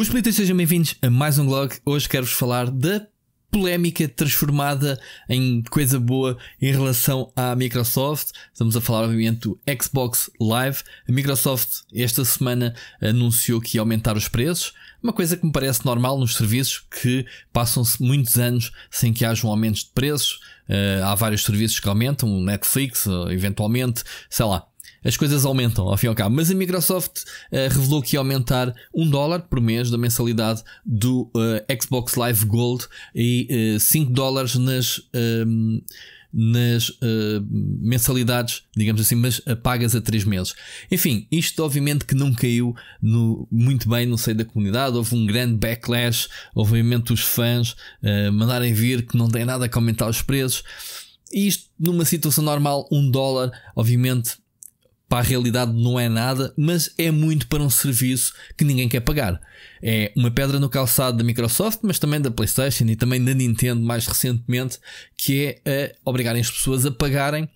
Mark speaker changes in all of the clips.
Speaker 1: Os políticos sejam bem-vindos a mais um blog. Hoje quero-vos falar da polémica transformada em coisa boa em relação à Microsoft. Estamos a falar, obviamente, do Xbox Live. A Microsoft, esta semana, anunciou que ia aumentar os preços. Uma coisa que me parece normal nos serviços que passam-se muitos anos sem que haja um aumento de preços. Uh, há vários serviços que aumentam, o Netflix, eh, eventualmente, sei lá, as coisas aumentam, ao fim e ao cabo. Mas a Microsoft uh, revelou que ia aumentar um dólar por mês da mensalidade do uh, Xbox Live Gold e uh, eh, 5 dólares nas, ehm, nas mensalidades, digamos assim, mas pagas a 3 meses. Enfim, isto obviamente que não caiu no, muito bem no seio da comunidade. Houve um grande backlash, obviamente os fãs mandarem vir que não tem nada a aumentar os preços. E isto numa situação normal, um dólar, obviamente para a realidade não é nada, mas é muito para um serviço que ninguém quer pagar. É uma pedra no calçado da Microsoft, mas também da PlayStation e também da Nintendo mais recentemente, que é a eh, obrigarem as pessoas a pagarem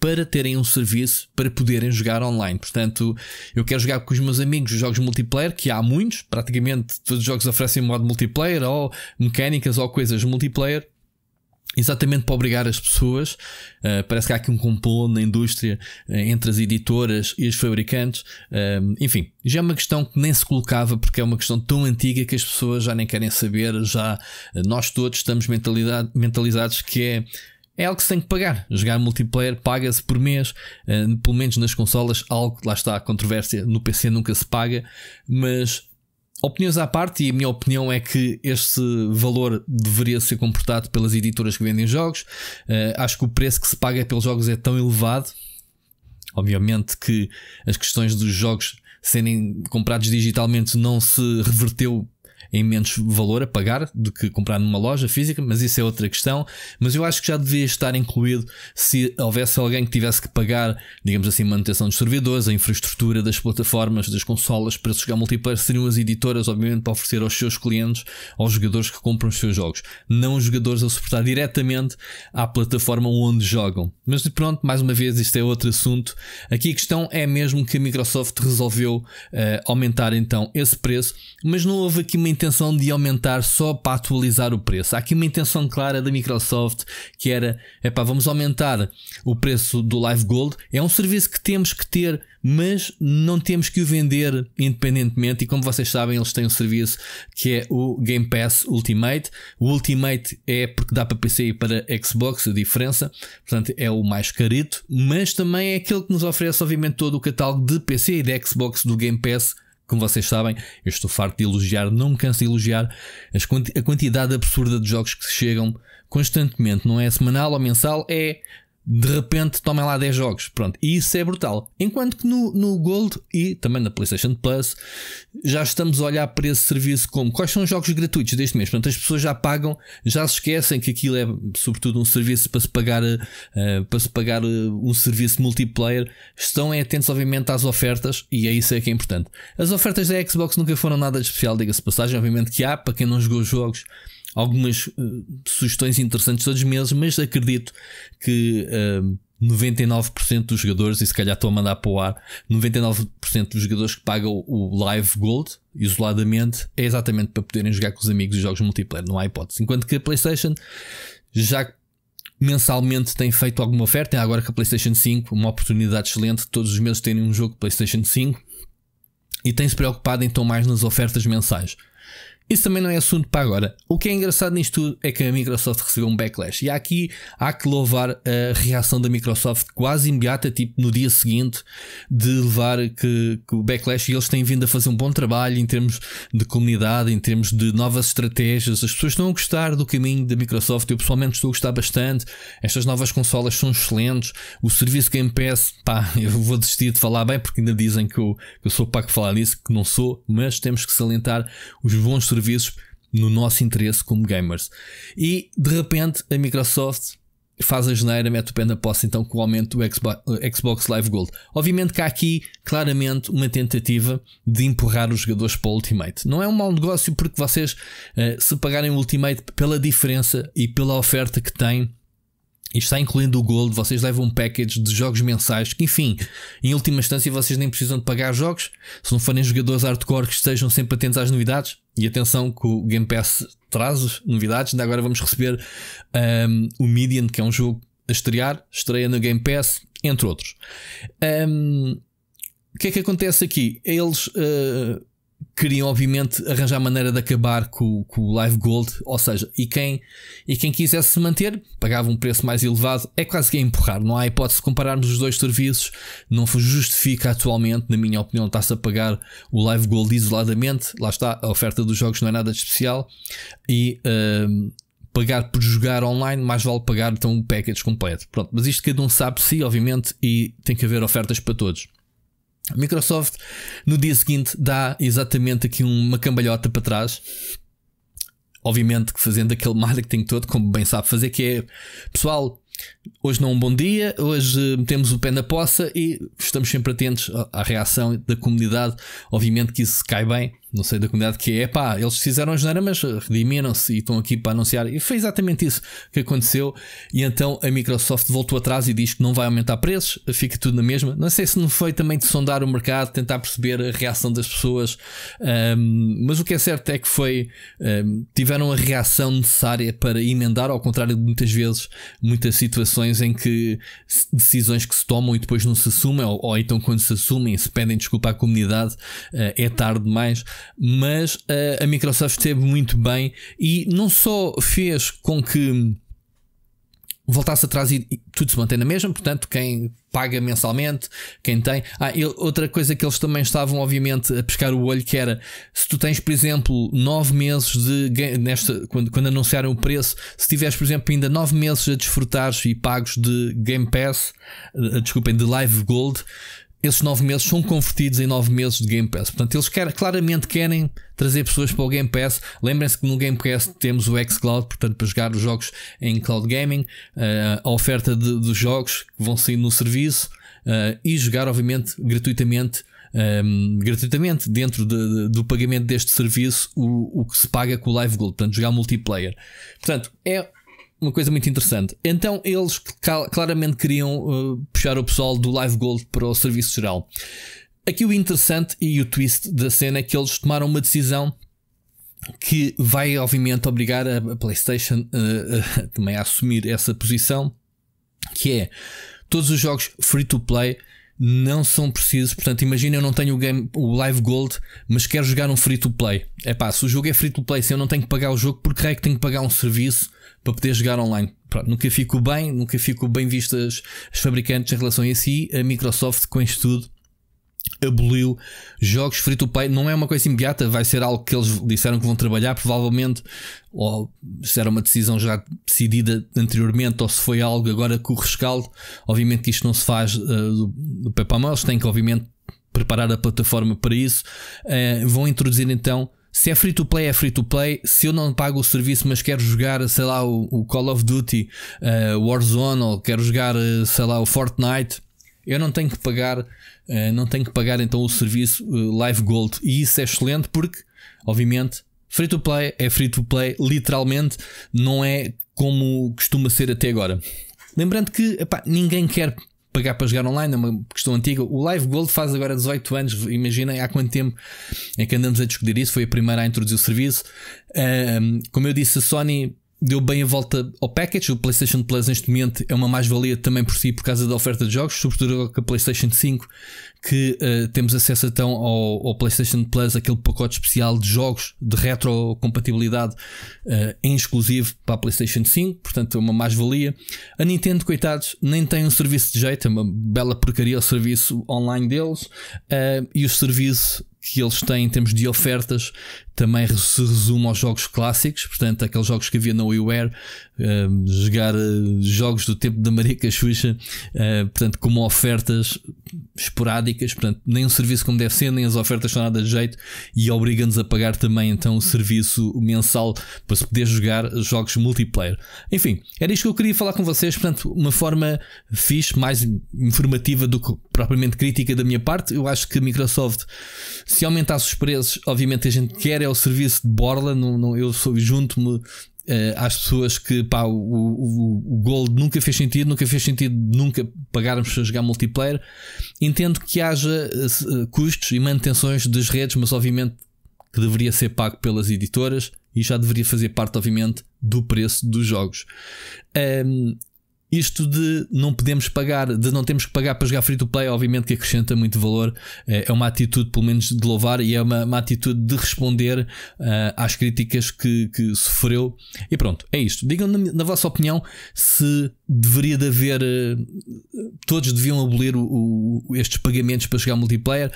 Speaker 1: para terem um serviço para poderem jogar online. Portanto, eu quero jogar com os meus amigos jogos multiplayer, que há muitos, praticamente todos os jogos oferecem modo multiplayer ou mecânicas ou coisas multiplayer. Exatamente para obrigar as pessoas, uh, parece que há aqui um complô na indústria uh, entre as editoras e os fabricantes. Uh, enfim, já é uma questão que nem se colocava porque é uma questão tão antiga que as pessoas já nem querem saber. Já nós todos estamos mentalizados que é é algo que se tem que pagar. Jogar multiplayer paga-se por mês, uh, pelo menos nas consolas, algo lá está a controvérsia. No PC nunca se paga, mas Opiniões à parte, e a minha opinião é que este valor deveria ser comportado pelas editoras que vendem jogos. Uh, acho que o preço que se paga pelos jogos é tão elevado. Obviamente que as questões dos jogos serem comprados digitalmente não se reverteu em menos valor a pagar do que comprar numa loja física, mas isso é outra questão. Mas eu acho que já devia estar incluído se houvesse alguém que tivesse que pagar, digamos assim, manutenção dos servidores, a infraestrutura das plataformas, das consolas para se jogar multiplayer, seriam as editoras, obviamente, para oferecer aos seus clientes, aos jogadores que compram os seus jogos, não os jogadores a suportar diretamente à plataforma onde jogam. Mas pronto, mais uma vez, isto é outro assunto. Aqui a questão é mesmo que a Microsoft resolveu uh, aumentar então esse preço, mas não houve aqui uma intenção intenção de aumentar só para atualizar o preço. Há aqui uma intenção clara da Microsoft que era: pá, vamos aumentar o preço do Live Gold. É um serviço que temos que ter, mas não temos que o vender independentemente. E como vocês sabem, eles têm um serviço que é o Game Pass Ultimate. O Ultimate é porque dá para PC e para Xbox a diferença, portanto é o mais carito, mas também é aquele que nos oferece, obviamente, todo o catálogo de PC e de Xbox do Game Pass como vocês sabem, eu estou farto de elogiar, não me canso de elogiar quanti a quantidade absurda de jogos que chegam constantemente. Não é semanal ou mensal, é de repente tomem lá 10 jogos. Pronto, e isso é brutal. Enquanto que no, no Gold e também na PlayStation Plus já estamos a olhar para esse serviço como quais são os jogos gratuitos deste mês. Portanto, as pessoas já pagam, já se esquecem que aquilo é sobretudo um serviço para se pagar, uh, para se pagar eh, um serviço multiplayer. Estão atentos, obviamente, às ofertas e é isso é que é importante. As ofertas da Xbox nunca foram nada de especial, diga-se passagem. Obviamente que há, para quem não jogou os jogos algumas uh, sugestões interessantes todos os meses, mas acredito que. Uh, eh, 99% dos jogadores, e se calhar estou a mandar para o ar, 99% dos jogadores que pagam o Live Gold, isoladamente, é exatamente para poderem jogar com os amigos os jogos multiplayer, não há hipótese. Enquanto que a PlayStation já mensalmente tem feito alguma oferta, agora com a PlayStation 5, uma oportunidade excelente, todos os meses terem um jogo PlayStation 5, e tem-se preocupado então mais nas ofertas mensais. Isso também não é assunto para agora. O que é engraçado nisto tudo é que a Microsoft recebeu um backlash. E aqui há que louvar a reação da Microsoft quase imediata, tipo no dia seguinte, de levar que, que o backlash. E eles têm vindo a fazer um bom trabalho em termos de comunidade, em termos de novas estratégias. As pessoas estão a gostar do caminho da Microsoft. Eu pessoalmente estou a gostar bastante. Estas novas consolas são excelentes. O serviço Game Pass, pá, eu vou desistir de falar bem, porque ainda dizem que eu, que eu sou para falar disso, que não sou. Mas temos que salientar os bons serviços serviços no nosso interesse como gamers. E de repente a Microsoft faz a geneira, mete o pé na posse então com o aumento do Xbox Live Gold. Obviamente que há aqui claramente uma tentativa de empurrar os jogadores para o Ultimate. Não é um mau negócio porque vocês, eh, se pagarem o Ultimate pela diferença e pela oferta que têm e está incluindo o Gold, vocês levam um package de jogos mensais que, enfim, em última instância vocês nem precisam de pagar jogos, se não forem jogadores hardcore que estejam sempre atentos às novidades. E atenção que o Game Pass traz novidades, ainda agora vamos receber um, o Midian, que é um jogo a estrear, estreia no Game Pass, entre outros. Um, o que é que acontece aqui? Eles. Uh, queriam obviamente arranjar maneira de acabar com, com, o Live Gold, ou seja, e quem, e quem quisesse se manter pagava um preço mais elevado, é quase que a empurrar, não há hipótese de compararmos os dois serviços, não justifica atualmente, na minha opinião, está-se a pagar o Live Gold isoladamente, lá está, a oferta dos jogos não é nada de especial, e uh, pagar por jogar online, mais vale pagar então um package completo, pronto, mas isto cada um sabe de si, obviamente, e tem que haver ofertas para todos. A Microsoft no dia seguinte dá exatamente aqui uma cambalhota para trás. Obviamente que fazendo aquele marketing todo, como bem sabe fazer, que é pessoal, hoje não é um bom dia, hoje metemos o pé na poça e estamos sempre atentos à reação da comunidade. Obviamente que isso cai bem não sei da comunidade que é, pá, eles fizeram a geneira, mas redimiram-se e estão aqui para anunciar. E foi exatamente isso que aconteceu. E então a Microsoft voltou atrás e diz que não vai aumentar preços, fica tudo na mesma. Não sei se não foi também de sondar o mercado, tentar perceber a reação das pessoas, um, mas o que é certo é que foi, um, tiveram a reação necessária para emendar, ao contrário de muitas vezes, muitas situações em que decisões que se tomam e depois não se assumem, ou, ou então quando se assumem, se pedem desculpa à comunidade, uh, é tarde demais mas a, a Microsoft esteve muito bem e não só fez com que voltasse atrás e, tudo se mantém na mesma, portanto, quem paga mensalmente, quem tem. Ah, ele, outra coisa que eles também estavam, obviamente, a pescar o olho, que era se tu tens, por exemplo, nove meses de. Nesta, quando, quando anunciaram o preço, se tiveres, por exemplo, ainda nove meses a desfrutares e pagos de Game Pass, eh, desculpem, de Live Gold, esses 9 meses são convertidos em 9 meses de Game Pass. Portanto, eles quer, claramente querem trazer pessoas para o Game Pass. Lembrem-se que no Game Pass temos o xCloud, portanto, para jogar os jogos em cloud gaming, eh, a oferta de, dos jogos que vão sair no serviço eh, e jogar, obviamente, gratuitamente. Um, ehm, gratuitamente dentro de, de, do pagamento deste serviço o, o que se paga com o Live Gold, portanto, jogar multiplayer. Portanto, é uma coisa muito interessante. Então eles claramente queriam uh, puxar o pessoal do Live Gold para o serviço geral. Aqui o interessante e o twist da cena é que eles tomaram uma decisão que vai obviamente obrigar a PlayStation uh, uh, também a assumir essa posição, que é todos os jogos free to play não são precisos. Portanto, imagina eu não tenho o game, o Live Gold, mas quero jogar um free to play. É pá, se o jogo é free to play, se eu não tenho que pagar o jogo, porque é que tenho que pagar um serviço para poder jogar online. Pronto, nunca ficou bem, nunca ficou bem vistas as fabricantes em relação a si. a Microsoft com isto tudo aboliu jogos free to play. Não é uma coisa imediata, vai ser algo que eles disseram que vão trabalhar, provavelmente, ou se era uma decisão já decidida anteriormente, ou se foi algo agora com o rescaldo. Obviamente que isto não se faz uh, do, do Peppa Eles têm que, obviamente, preparar a plataforma para isso. Uh, vão introduzir então se é free to play, é free to play. Se eu não pago o serviço, mas quero jogar, sei lá, o, o Call of Duty, uh, Warzone, ou quero jogar, eh, sei lá, o Fortnite, eu não tenho que pagar, uh, não tenho que pagar então o serviço uh, Live Gold. E isso é excelente porque, obviamente, free to play é free to play, literalmente, não é como costuma ser até agora. Lembrando que epá, ninguém quer pagar para jogar online, é uma questão antiga. O Live Gold faz agora 18 anos, imaginem há quanto tempo é que andamos a discutir isso. Foi a primeira a introduzir o serviço. Um, como eu disse, a Sony deu bem a volta ao package. O PlayStation Plus, neste momento, é uma mais-valia também por si, por causa da oferta de jogos, sobretudo com a PlayStation 5, que uh, temos acesso então ao, ao, PlayStation Plus, aquele pacote especial de jogos de retrocompatibilidade uh, em exclusivo para a PlayStation 5, portanto, é uma mais-valia. A Nintendo, coitados, nem tem um serviço de jeito, é uma bela porcaria o serviço online deles uh, e o serviço que eles têm em termos de ofertas também se resume aos jogos clássicos, portanto, aqueles jogos que havia na WiiWare, uh, jogar uh, jogos do tempo da Maria Cachuxa, uh, eh, portanto, como ofertas esporádicas, portanto, nem um serviço como deve ser, nem as ofertas são nada de jeito, e obriga-nos a pagar também, então, o serviço mensal para se poder jogar jogos multiplayer. Enfim, era isto que eu queria falar com vocês, portanto, uma forma fixe, mais informativa do que propriamente crítica da minha parte. Eu acho que a Microsoft, se aumentasse os preços, obviamente a gente quer é o serviço de borla. Não, não, eu junto-me eh, às pessoas que pá, o, o, o Gold nunca fez sentido, nunca fez sentido nunca pagarmos para jogar multiplayer. Entendo que haja eh, eh, custos e manutenções das redes, mas obviamente que deveria ser pago pelas editoras e já deveria fazer parte, obviamente, do preço dos jogos. Um, isto de não podemos pagar, de não temos que pagar para jogar free to play, obviamente que acrescenta muito valor. É, é uma atitude, pelo menos, de louvar e é uma, uma atitude de responder uh, às críticas que, que, sofreu. E pronto, é isto. Digam na, na vossa opinião se deveria de haver. Uh, todos deviam abolir o, o, estes pagamentos para jogar multiplayer.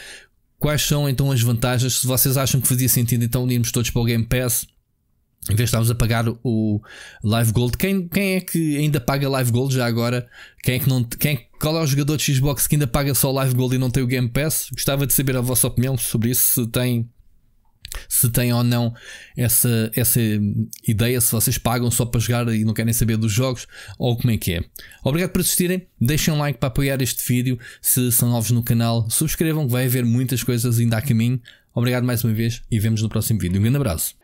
Speaker 1: Quais são então as vantagens? Se vocês acham que fazia sentido, então irmos todos para o Game Pass em vez de estarmos a pagar o Live Gold, quem, quem é que ainda paga Live Gold já agora? Quem é que não, quem, é qual é o jogador de Xbox que ainda paga só Live Gold e não tem o Game Pass? Gostava de saber a vossa opinião sobre isso, se tem, se tem ou não essa, essa ideia, se vocês pagam só para jogar e não querem saber dos jogos, ou como é que é. Obrigado por assistirem, deixem um like para apoiar este vídeo, se são novos no canal, subscrevam que vai haver muitas coisas ainda a caminho. Obrigado mais uma vez e vemos no próximo vídeo. Um grande abraço.